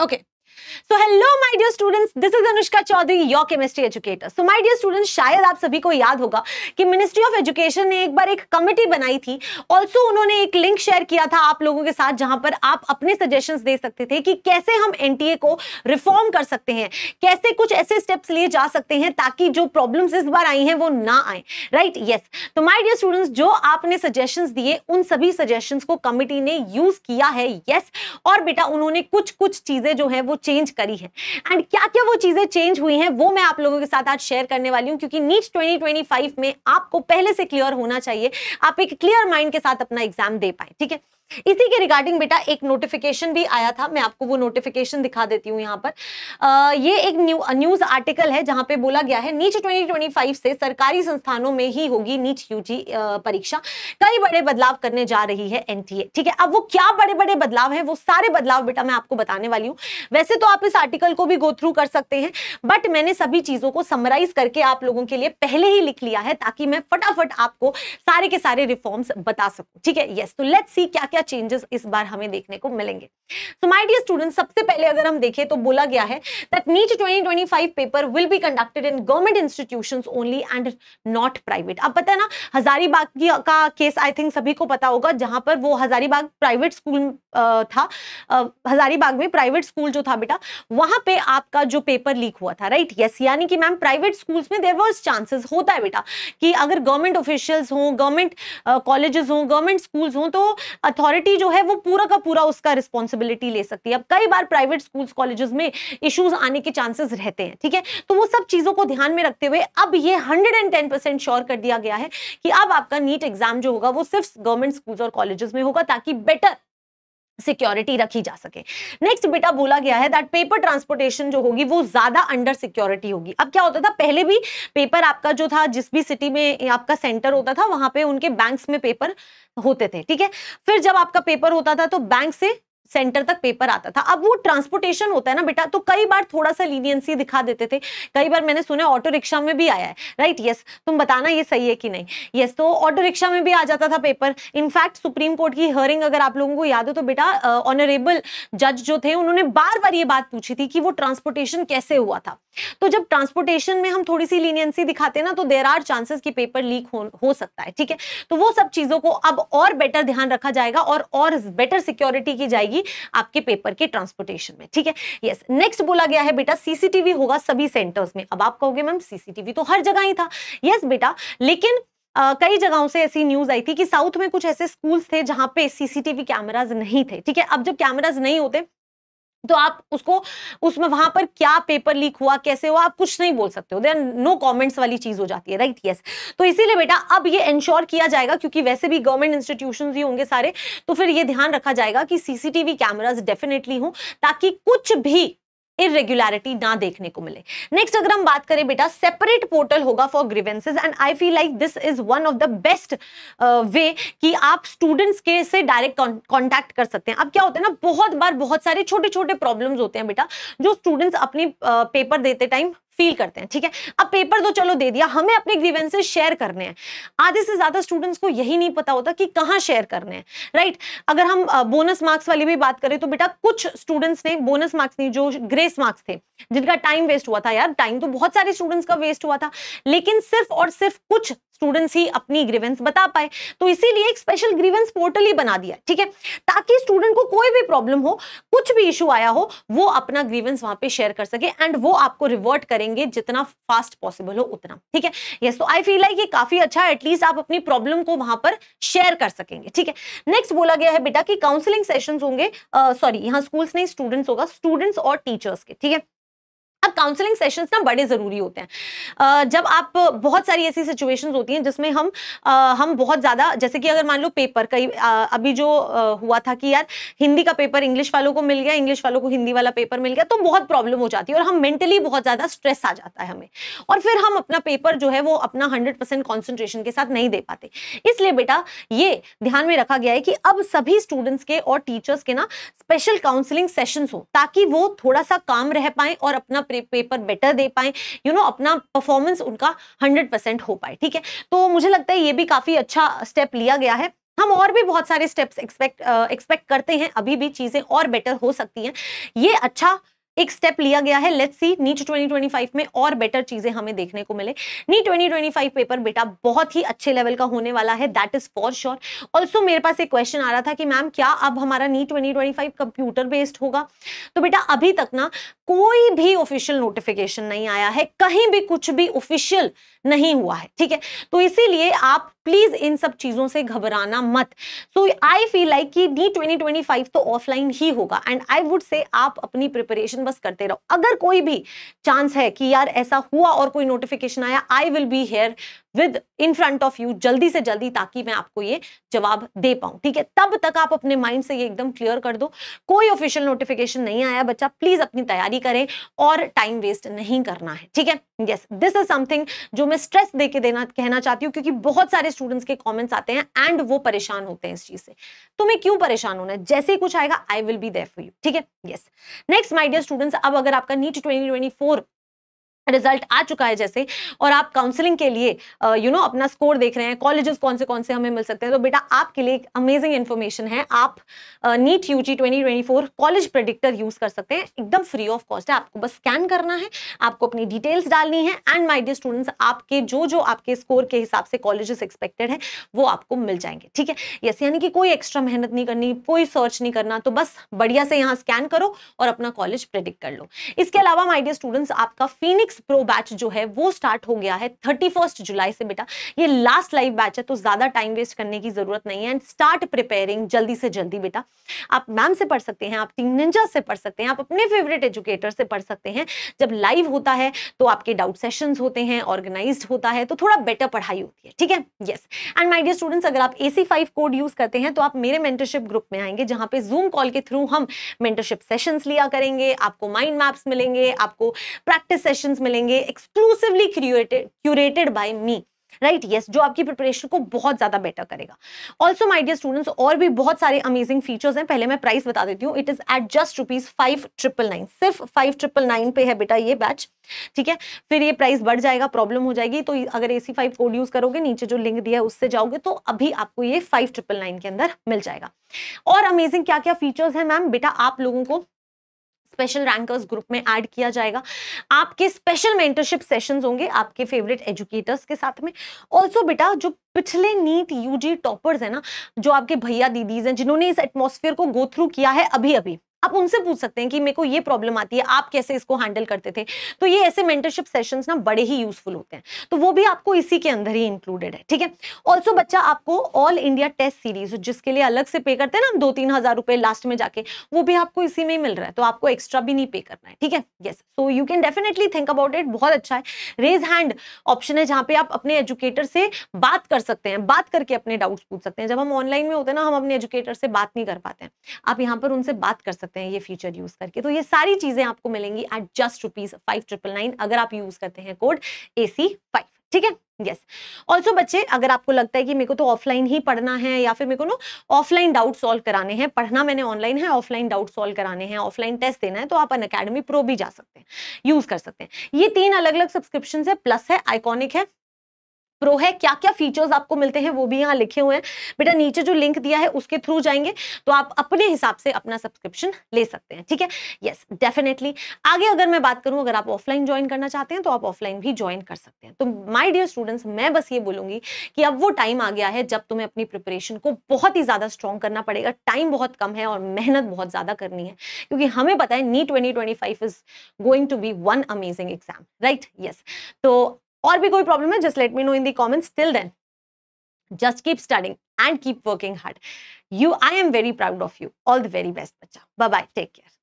Okay so hello my dear students this is Anushka Chaudhary your chemistry educator so my dear students शायद आप सभी को याद होगा कि मिनिस्ट्री ऑफ एजुकेशन ने एक बार एक कमेटी बनाई थी ऑल्सो उन्होंने एक लिंक शेयर किया था आप लोगों के साथ जहां पर आप अपने सजेशन दे सकते थे कि कैसे हम एनटीए को रिफॉर्म कर सकते हैं कैसे कुछ ऐसे स्टेप्स लिए जा सकते हैं ताकि जो प्रॉब्लम इस बार आई है वो ना आए राइट right? yes. तो माई डियर स्टूडेंट्स जो आपने सजेशन दिए उन सभी सजेशन को कमेटी ने यूज किया है yes, और बेटा उन्होंने कुछ कुछ चीजें जो है वो चेंज करी है एंड क्या क्या वो चीज़ें चेंज हुई हैं वो मैं आप लोगों के साथ आज शेयर करने वाली हूँ क्योंकि नीट 2025 में आपको पहले से क्लियर होना चाहिए आप एक क्लियर माइंड के साथ अपना एग्जाम दे पाए ठीक है इसी के रिगार्डिंग बेटा एक नोटिफिकेशन भी आया था मैं आपको वो नोटिफिकेशन दिखा देती हूँ यहाँ पर आ, ये एक न्यू न्यूज आर्टिकल है जहां पे बोला गया है नीच 2025 से सरकारी संस्थानों में ही होगी नीच यूजी परीक्षा कई बड़े बदलाव करने जा रही है एनटीए ठीक है अब वो क्या बड़े बड़े बदलाव है वो सारे बदलाव बेटा मैं आपको बताने वाली हूँ वैसे तो आप इस आर्टिकल को भी गो थ्रू कर सकते हैं बट मैंने सभी चीजों को समराइज करके आप लोगों के लिए पहले ही लिख लिया है ताकि मैं फटाफट आपको सारे के सारे रिफॉर्म्स बता सकूँ ठीक है यस तो लेट सी क्या क्या क्या चेंजेस इस बार हमें देखने को मिलेंगे सो माय डियर स्टूडेंट सबसे पहले अगर हम देखें तो बोला गया है that NEET 2025 paper will be conducted in government institutions only and not private अब पता है ना हजारीबाग का केस आई थिंक सभी को पता होगा जहां पर वो हजारीबाग प्राइवेट स्कूल था हजारीबाग में प्राइवेट स्कूल जो था बेटा वहां पे आपका जो पेपर लीक हुआ था राइट यस यानी कि मैम प्राइवेट स्कूल्स में देर वॉज चांसेस होता है बेटा कि अगर गवर्नमेंट ऑफिशियल्स हों गवर्नमेंट कॉलेजेस हों गवर्नमेंट स्कूल्स हों तो अथॉरिटी अथॉरिटी जो है वो पूरा का पूरा उसका रिस्पॉन्सिबिलिटी ले सकती है अब कई बार प्राइवेट स्कूल कॉलेजेस में इश्यूज आने के चांसेस रहते हैं ठीक है तो वो सब चीजों को ध्यान में रखते हुए अब ये hundred and ten percent sure कर दिया गया है कि अब आपका नीट एग्जाम जो होगा वो सिर्फ गवर्नमेंट स्कूल और कॉलेजेस में होगा ताकि बेटर सिक्योरिटी रखी जा सके नेक्स्ट बेटा बोला गया है दैट पेपर ट्रांसपोर्टेशन जो होगी वो ज्यादा अंडर सिक्योरिटी होगी अब क्या होता था पहले भी पेपर आपका जो था जिस भी सिटी में आपका सेंटर होता था वहां पे उनके बैंक्स में पेपर होते थे ठीक है फिर जब आपका पेपर होता था तो बैंक से सेंटर तक पेपर आता था अब वो ट्रांसपोर्टेशन होता है ना बेटा तो कई बार थोड़ा सा लीनियंसी दिखा देते थे कई बार मैंने सुना ऑटो रिक्शा में भी आया है राइट यस तुम बताना ये सही है कि नहीं यस तो ऑटो रिक्शा में भी आ जाता था पेपर इनफैक्ट सुप्रीम कोर्ट की हियरिंग अगर आप लोगों को याद हो तो बेटा ऑनरेबल जज जो थे उन्होंने बार बार ये बात पूछी थी कि वो ट्रांसपोर्टेशन कैसे हुआ था तो जब ट्रांसपोर्टेशन में हम थोड़ी सी लीनियंसी दिखाते ना तो देर आर चांसेस की पेपर लीक हो, हो सकता है ठीक है तो वो सब चीजों को अब और बेटर ध्यान रखा जाएगा और और बेटर सिक्योरिटी की जाएगी जाएगी आपके पेपर के ट्रांसपोर्टेशन में ठीक है यस नेक्स्ट बोला गया है बेटा सीसीटीवी होगा सभी सेंटर्स में अब आप कहोगे मैम सीसीटीवी तो हर जगह ही था यस बेटा लेकिन Uh, कई जगहों से ऐसी न्यूज आई थी कि साउथ में कुछ ऐसे स्कूल्स थे जहां पे सीसीटीवी कैमराज नहीं थे ठीक है अब जब कैमराज नहीं होते तो आप उसको उसमें वहां पर क्या पेपर लीक हुआ कैसे हुआ आप कुछ नहीं बोल सकते हो देर नो कमेंट्स वाली चीज हो जाती है राइट right? Yes yes. तो इसीलिए बेटा अब ये इंश्योर किया जाएगा क्योंकि वैसे भी गवर्नमेंट इंस्टीट्यूशन ही होंगे सारे तो फिर ये ध्यान रखा जाएगा कि सीसीटीवी कैमराज डेफिनेटली हों ताकि कुछ भी इरेग्युलरिटी ना देखने को मिले नेक्स्ट अगर हम बात करें बेटा सेपरेट पोर्टल होगा for grievances and I feel like this is one of the best way कि आप स्टूडेंट्स के से डायरेक्ट कॉन्टैक्ट कर सकते हैं अब क्या होता है ना बहुत बार बहुत सारे छोटे छोटे प्रॉब्लम्स होते हैं बेटा जो स्टूडेंट्स अपनी पेपर देते टाइम फील करते हैं ठीक है अब पेपर तो चलो दे दिया हमें अपने ग्रीवेंसेस शेयर करने हैं आधे से ज्यादा स्टूडेंट्स को यही नहीं पता होता कि कहाँ शेयर करने हैं राइट अगर हम बोनस मार्क्स वाली भी बात करें तो बेटा कुछ स्टूडेंट्स ने बोनस मार्क्स नहीं जो ग्रेस मार्क्स थे जिनका टाइम वेस्ट हुआ था यार टाइम तो बहुत सारे स्टूडेंट्स का वेस्ट हुआ था लेकिन सिर्फ और सिर्फ कुछ स्टूडेंट्स ही अपनी ग्रीवेंस बता पाए तो इसीलिए एक स्पेशल ग्रीवेंस पोर्टल ही बना दिया ठीक है ताकि स्टूडेंट को कोई भी प्रॉब्लम हो कुछ भी इशू आया हो वो अपना ग्रीवेंस वहां पे शेयर कर सके एंड वो आपको रिवर्ट करेंगे करेंगे जितना फास्ट पॉसिबल हो उतना ठीक है यस तो आई फील लाइक ये काफी अच्छा है एटलीस्ट आप अपनी प्रॉब्लम को वहां पर शेयर कर सकेंगे ठीक है नेक्स्ट बोला गया है बेटा कि काउंसलिंग सेशन होंगे सॉरी यहाँ स्कूल्स नहीं स्टूडेंट्स होगा स्टूडेंट्स और टीचर्स के ठीक है अब काउंसलिंग सेशंस ना बड़े ज़रूरी होते हैं जब आप बहुत सारी ऐसी सिचुएशंस होती हैं जिसमें हम हम बहुत ज़्यादा जैसे कि अगर मान लो पेपर कई अभी जो हुआ था कि यार हिंदी का पेपर इंग्लिश वालों को मिल गया इंग्लिश वालों को हिंदी वाला पेपर मिल गया तो बहुत प्रॉब्लम हो जाती है और हम मेंटली बहुत ज़्यादा स्ट्रेस आ जाता है हमें और फिर हम अपना पेपर जो है वो अपना हंड्रेड परसेंट के साथ नहीं दे पाते इसलिए बेटा ये ध्यान में रखा गया है कि अब सभी स्टूडेंट्स के और टीचर्स के ना स्पेशल काउंसलिंग सेशंस हो ताकि वो थोड़ा सा काम रह पाए और अपना पेपर बेटर दे पाए यू नो अपना परफॉर्मेंस उनका हंड्रेड परसेंट हो पाए ठीक है तो मुझे लगता है ये भी काफ़ी अच्छा स्टेप लिया गया है हम और भी बहुत सारे स्टेप्स एक्सपेक्ट एक्सपेक्ट करते हैं अभी भी चीज़ें और बेटर हो सकती हैं ये अच्छा एक स्टेप लिया गया है लेट्स सी नीट 2025 में और बेटर चीजें हमें देखने को मिले नीट 2025 पेपर बेटा बहुत ही अच्छे लेवल का होने वाला है that is for sure also मेरे पास एक क्वेश्चन आ रहा था कि मैम क्या अब हमारा नीट 2025 कंप्यूटर बेस्ड होगा तो बेटा अभी तक ना कोई भी ऑफिशियल नोटिफिकेशन नहीं आया है कहीं भी कुछ भी ऑफिशियल नहीं हुआ है ठीक है तो इसीलिए आप प्लीज इन सब चीजों से घबराना मत सो आई फील लाइक कि नीट 2025 तो ऑफलाइन ही होगा एंड आई वुड से आप अपनी प्रिपरेशन बस करते रहो अगर कोई भी चांस है कि यार ऐसा हुआ और कोई नोटिफिकेशन आया I will be here with in front of you जल्दी से जल्दी ताकि मैं आपको ये जवाब दे पाऊं ठीक है तब तक आप अपने माइंड से ये एकदम क्लियर कर दो कोई ऑफिशियल नोटिफिकेशन नहीं आया बच्चा प्लीज अपनी तैयारी करें और टाइम वेस्ट नहीं करना है ठीक है यस दिस इज समथिंग जो मैं स्ट्रेस दे के देना कहना चाहती हूँ क्योंकि बहुत सारे स्टूडेंट्स के कॉमेंट्स आते हैं एंड वो परेशान होते हैं इस चीज से तुम्हें तो क्यों परेशान होना है जैसे ही कुछ आएगा I will be there for you ठीक है यस नेक्स्ट माइडियर स्टूडेंट्स अब अगर आपका नीट ट्वेंटी रिजल्ट आ चुका है जैसे और आप काउंसलिंग के लिए यू नो you know, अपना स्कोर देख रहे हैं कॉलेजेस कौन से कौन से हमें मिल सकते हैं तो बेटा आपके लिए एक अमेजिंग इन्फॉर्मेशन है आप NEET U G twenty twenty four college predictor use कर सकते हैं एकदम फ्री ऑफ कॉस्ट है आपको बस स्कैन करना है आपको अपनी डिटेल्स डालनी है एंड माई डियर स्टूडेंट्स आपके जो जो आपके स्कोर के हिसाब से कॉलेजेस एक्सपेक्टेड है वो आपको मिल जाएंगे ठीक है यस यानी कि कोई एक्स्ट्रा मेहनत नहीं करनी कोई सर्च नहीं करना तो बस बढ़िया से यहाँ स्कैन करो और अपना कॉलेज प्रेडिक्ट कर लो इसके अलावा माई डियर स्टूडेंट्स आपका फीनिक्स सिक्स प्रो बैच जो है वो स्टार्ट हो गया है थर्टी फर्स्ट जुलाई से बेटा ये लास्ट लाइव बैच है तो ज्यादा टाइम वेस्ट करने की जरूरत नहीं है एंड स्टार्ट प्रिपेयरिंग जल्दी से जल्दी बेटा आप मैम से पढ़ सकते हैं आप टीम निंजा से पढ़ सकते हैं आप अपने फेवरेट एजुकेटर से पढ़ सकते हैं जब लाइव होता है तो आपके डाउट सेशन होते हैं ऑर्गेनाइज होता है तो थोड़ा बेटर पढ़ाई होती है ठीक है yes and my dear students अगर आप ए कोड यूज करते हैं तो आप मेरे मेंटरशिप ग्रुप में आएंगे जहां पे जूम कॉल के थ्रू हम मेंटरशिप सेशंस लिया करेंगे आपको माइंड मैप्स मिलेंगे आपको प्रैक्टिस सेशंस मिलेंगे exclusively curated curated by me right right? Yes yes, जो आपकी प्रिपरेशन को बहुत ज्यादा बेटर करेगा ऑल्सो माई डियर स्टूडेंट्स और भी बहुत सारे अमेजिंग फीचर्स हैं पहले मैं प्राइस बता देती हूँ it is at just rupees five triple nine सिर्फ फाइव ट्रिपल नाइन पे है बेटा ये बैच ठीक है फिर ये प्राइस बढ़ जाएगा प्रॉब्लम हो जाएगी तो अगर A C five code use करोगे नीचे जो लिंक दिया है उससे जाओगे तो अभी आपको ये फाइव ट्रिपल नाइन के अंदर मिल जाएगा और अमेजिंग क्या क्या फीचर्स हैं मैम बेटा आप लोगों को स्पेशल रैंकर्स ग्रुप में ऐड किया जाएगा आपके स्पेशल मेंटरशिप सेशंस होंगे आपके फेवरेट एजुकेटर्स के साथ में ऑल्सो बेटा जो पिछले नीट यूजी टॉपर्स है ना जो आपके भैया दीदीज हैं जिन्होंने इस एटमोसफियर को गो थ्रू किया है अभी अभी आप उनसे पूछ सकते हैं कि मेरे को ये प्रॉब्लम आती है आप कैसे इसको हैंडल करते थे तो ये ऐसे मेंटरशिप सेशंस ना बड़े ही यूजफुल होते हैं तो वो भी आपको इसी के अंदर ही इंक्लूडेड है ठीक है ऑल्सो बच्चा आपको ऑल इंडिया टेस्ट सीरीज जिसके लिए अलग से पे करते हैं ना दो तीन हजार रुपए लास्ट में जाके वो भी आपको इसी में ही मिल रहा है तो आपको एक्स्ट्रा भी नहीं पे करना है ठीक है yes so you can definitely think about it बहुत अच्छा है रेज हैंड ऑप्शन है जहाँ पे आप अपने एजुकेटर से बात कर सकते हैं बात करके अपने डाउट्स पूछ सकते हैं जब हम ऑनलाइन में होते हैं ना हम अपने एजुकेटर से बात नहीं कर पाते हैं आप यहाँ पर उनसे बात कर सकते सकते हैं ये फीचर यूज करके तो ये सारी चीजें आपको मिलेंगी at just rupees five triple nine अगर आप यूज करते हैं कोड ए सी फाइव ठीक है यस yes. ऑल्सो बच्चे अगर आपको लगता है कि मेरे को तो ऑफलाइन ही पढ़ना है या फिर मेरे को ना ऑफलाइन डाउट सॉल्व कराने हैं पढ़ना मैंने ऑनलाइन है ऑफलाइन डाउट सॉल्व कराने हैं ऑफलाइन टेस्ट देना है तो आप अन अकेडमी प्रो भी जा सकते हैं यूज कर सकते हैं ये तीन अलग अलग सब्सक्रिप्शन है प्लस है आइकॉनिक है प्रो है क्या क्या फीचर्स आपको मिलते हैं वो भी यहाँ लिखे हुए हैं बेटा नीचे जो लिंक दिया है उसके थ्रू जाएंगे तो आप अपने हिसाब से अपना सब्सक्रिप्शन ले सकते हैं ठीक है यस डेफिनेटली आगे अगर मैं बात करूं अगर आप ऑफलाइन ज्वाइन करना चाहते हैं तो आप ऑफलाइन भी ज्वाइन कर सकते हैं तो माई डियर स्टूडेंट्स मैं बस ये बोलूंगी कि अब वो टाइम आ गया है जब तुम्हें अपनी प्रिपरेशन को बहुत ही ज्यादा स्ट्रॉन्ग करना पड़ेगा टाइम बहुत कम है और मेहनत बहुत ज्यादा करनी है क्योंकि हमें पता है NEET twenty twenty five is going to be one amazing exam right yes तो और भी कोई प्रॉब्लम है just let me know in the comment still then just keep starting and keep working hard you I am very proud of you all the very best बच्चा bye bye take care